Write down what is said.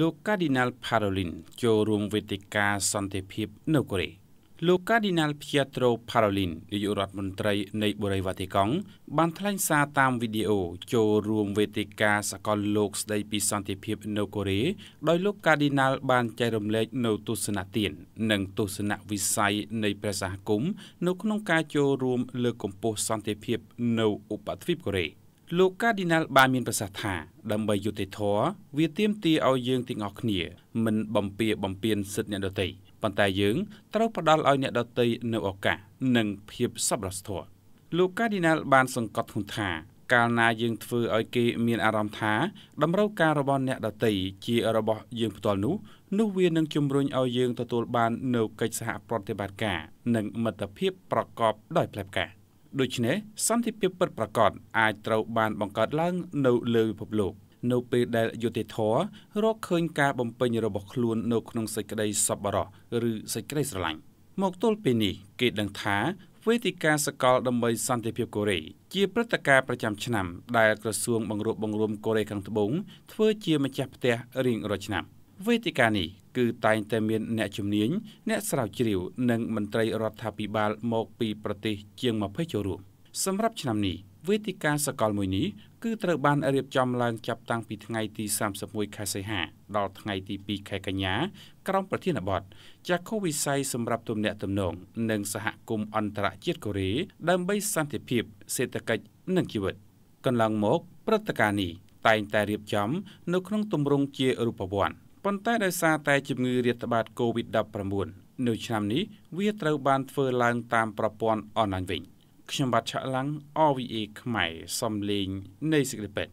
លោក Cardinal Parolin ចូលរួមវេទិកាសន្តិភាពនៅកូរ៉េលោក Cardinal Pietro Parolin នាយករដ្ឋមន្ត្រីនៃបុរីវ៉ាទីកង់បានថ្លែងសារតាមវីដេអូចូលរួមវេទិកាសកលលោកស្ដីពីសន្តិភាពនៅកូរ៉េដោយលោក Cardinal បានចែករំលែកនៅទស្សនៈទាននិងទស្សនៈវិស័យនៃប្រសាសគមនៅក្នុងការចូលរួមលើកកម្ពស់សន្តិភាពនៅឧបទ្វីបកូរ៉េ។លោក Cardinal បាន មានប្រសាសន៍ថាដើម្បីយុត្តិធម៌វាទាមទារឲ្យយើងទាំងអស់គ្នា មិនបំពៀបំពៀនសិទ្ធិអ្នកដទៃប៉ុន្តែយើងត្រូវផ្ដល់ឲ្យអ្នកដទៃនៅឱកាសនិងភាពសប្បុរសធម៌លោក Cardinal បាន សង្កត់ធ្ងន់ថា កាលណាយើងធ្វើឲ្យគេមានអារម្មណ៍ថាតម្រូវការរបស់អ្នកដទៃជារបស់យើងផ្ទាល់នោះនោះវានឹងជំរុញឲ្យយើងទទួលបាននូវកិច្ចសហប្រតិបត្តិការនិងមិត្តភាពប្រកបដោយផ្លែផ្កាដូច្នេះសន្តិភាពពិតប្រាកដអាចត្រូវបានបង្កើតឡើងនៅលើពិភពលោក នៅពេលដែលយុតិធធរកឃើញការបំពេញរបស់ខ្លួននៅក្នុងសេចក្តីសប្បុរសឬសេចក្តីស្រឡាញ់មកទល់ពេលនេះគេដឹងថាវេទិកាសកលដើម្បីសន្តិភាពកូរ៉េជាព្រឹត្តិការណ៍ប្រចាំឆ្នាំដែលក្រសួងបង្រួបបង្រួមកូរ៉េខាងត្បូងធ្វើជាម្ចាស់ផ្ទះរៀងរាល់ឆ្នាំ វេទិកានេះគឺតែងតែមានអ្នកជំនាញអ្នកស្រាវជ្រាវ និងមន្ត្រីរដ្ឋាភិបាល មកពីប្រទេសជាង20ចូលរួមសម្រាប់ឆ្នាំនេះវេទិកាសកលមួយនេះគឺត្រូវបានរៀបចំឡើងចាប់តាំងពីថ្ងៃទី31ខែសីហា ដល់ថ្ងៃទី2ខែកញ្ញាក្រោមប្រធានបទចាក់ខូវិស័យសម្រាប់ទំនាក់ទំនង និងសហគមន៍អន្តរជាតិកូរ៉េដើម្បីសន្តិភាព សេដ្ឋកិច្ចនិងជីវិត កន្លងមកព្រឹត្តិការណ៍នេះតែងតែរៀបចំ នៅក្នុងទម្រង់ជារូបវន្តប៉ុន្តែដោយសារតែជំងឺរាតត្បាត COVID-19 នៅឆ្នាំនេះវាត្រូវបានធ្វើឡើងតាមប្រព័ន្ធអនឡាញវិញ ខ្ញុំបាទឆាក់ឡាំង OVA ខ្មែរសំលេងនៃសេចក្ដីពិត